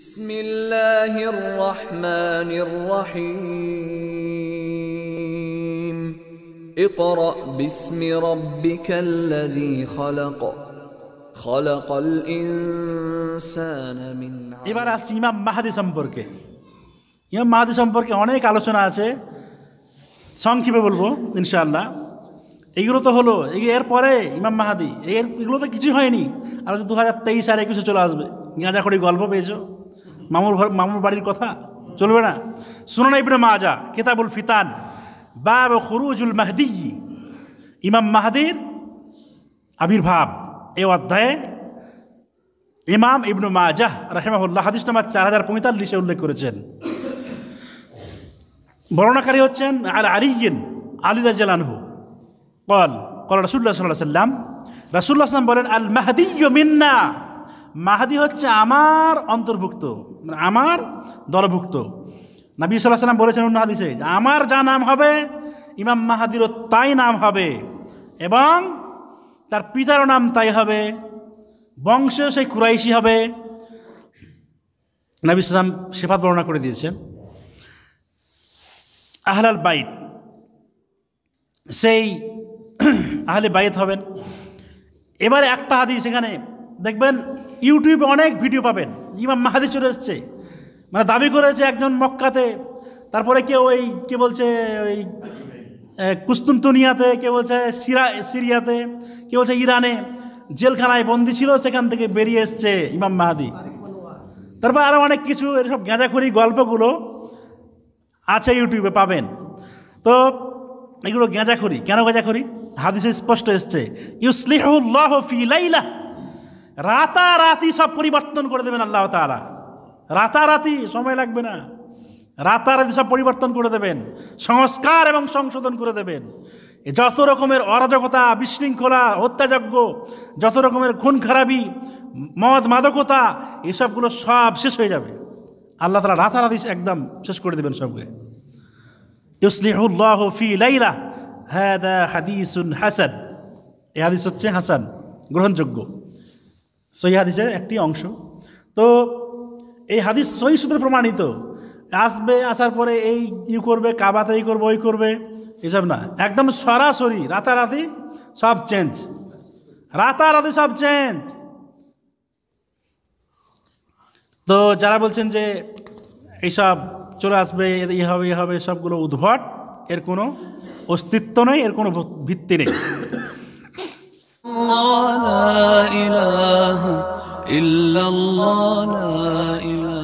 بسم الله الرحمن الرحيم اقرأ باسم ربك الذي خلق خلق الإنسان من এবার আসছি ইমাম মাহাদি সম্পর্কে ইমাম মাহাদি সম্পর্কে অনেক আলোচনা আছে সংক্ষেপে বলবো ইনশাআল্লাহ এগুলো তো হলো এরপরে ইমাম মাহাদি এর এগুলো তো কিছুই হয়নি আর দু হাজার তেইশ আর একুশে চলে আসবে গাঁজাখড়ি গল্প পেয়েছো মামুর ঘর মামুর বাড়ির কথা চলবে না সুনানা ইবনে মাজা কেতাবুল ফিতান বাব খুরুজুল মাহদি ইমাম মাহাদির আবির্ভাব এ অধ্যায়ে ইমাম ইবনু মাজাহ রাহেমাহুল্লাহ হাদিস নাম্বার চার হাজার পঁয়তাল্লিশে উল্লেখ করেছেন বর্ণাকারী হচ্ছেন আল আরিগিন আলী রাজালানহু কল কল রসুল্লাহ সাল্লাহ সাল্লাম রাসুল্লাহ সাল্লাম বলেন আল মাহাদি মিন্না মাহাদি হচ্ছে আমার অন্তর্ভুক্ত মানে আমার দলভুক্ত নবী সাল্লাহ সাল্লাম বলেছেন অন্য হাদিসে আমার যা নাম হবে ইমাম মাহাদিরও তাই নাম হবে এবং তার পিতারও নাম তাই হবে বংশেও সেই কুরাইশি হবে নবী সাল্লাম সেফাত বর্ণনা করে দিয়েছেন আহলাল বাইত সেই আহলে বাইত হবেন এবারে একটা হাদিস এখানে দেখবেন ইউটিউবে অনেক ভিডিও পাবেন ইমাম মাহাদি চলে এসছে মানে দাবি করেছে একজন মক্কাতে তারপরে কেউ ওই কে বলছে ওই কুস্তুনতুনিয়াতে কে বলছে সিরা সিরিয়াতে কে বলছে ইরানে জেলখানায় বন্দি ছিল সেখান থেকে বেরিয়ে এসছে ইমাম মাহাদি তারপর আরও অনেক কিছু এসব গাঁজাখুরি গল্পগুলো আছে ইউটিউবে পাবেন তো এগুলো গাঁজাখুরি কেন গাঁজাখুরি হাদিসে স্পষ্ট এসছে ইউসলিহুল্লাহ ফিলাইলা রাতারাতি সব পরিবর্তন করে দেবেন আল্লাহ তালা রাতারাতি সময় লাগবে না রাতারাতি সব পরিবর্তন করে দেবেন সংস্কার এবং সংশোধন করে দেবেন যত রকমের অরাজকতা বিশৃঙ্খলা হত্যাযজ্ঞ যত রকমের খুন খারাপি মদ মাদকতা এসবগুলো সব শেষ হয়ে যাবে আল্লাহ তালা রাতারাতি একদম শেষ করে দেবেন সবকে ইসলিহুল্লাহ ফি লাইলা হ্যাঁ হাদিসুন হাসান এ হাদিস হচ্ছে হাসান গ্রহণযোগ্য সহি হাদিসের একটি অংশ তো এই হাদিস সহি সূত্রে প্রমাণিত আসবে আসার পরে এই ই করবে কাবাতে ই করবে ওই করবে এসব না একদম সরাসরি রাতারাতি সব চেঞ্জ রাতারাতি সব চেঞ্জ তো যারা বলছেন যে এইসব চলে আসবে ই হবে ই হবে সবগুলো উদ্ভট এর কোনো অস্তিত্ব নেই এর কোনো ভিত্তি নেই إلا الله لا إله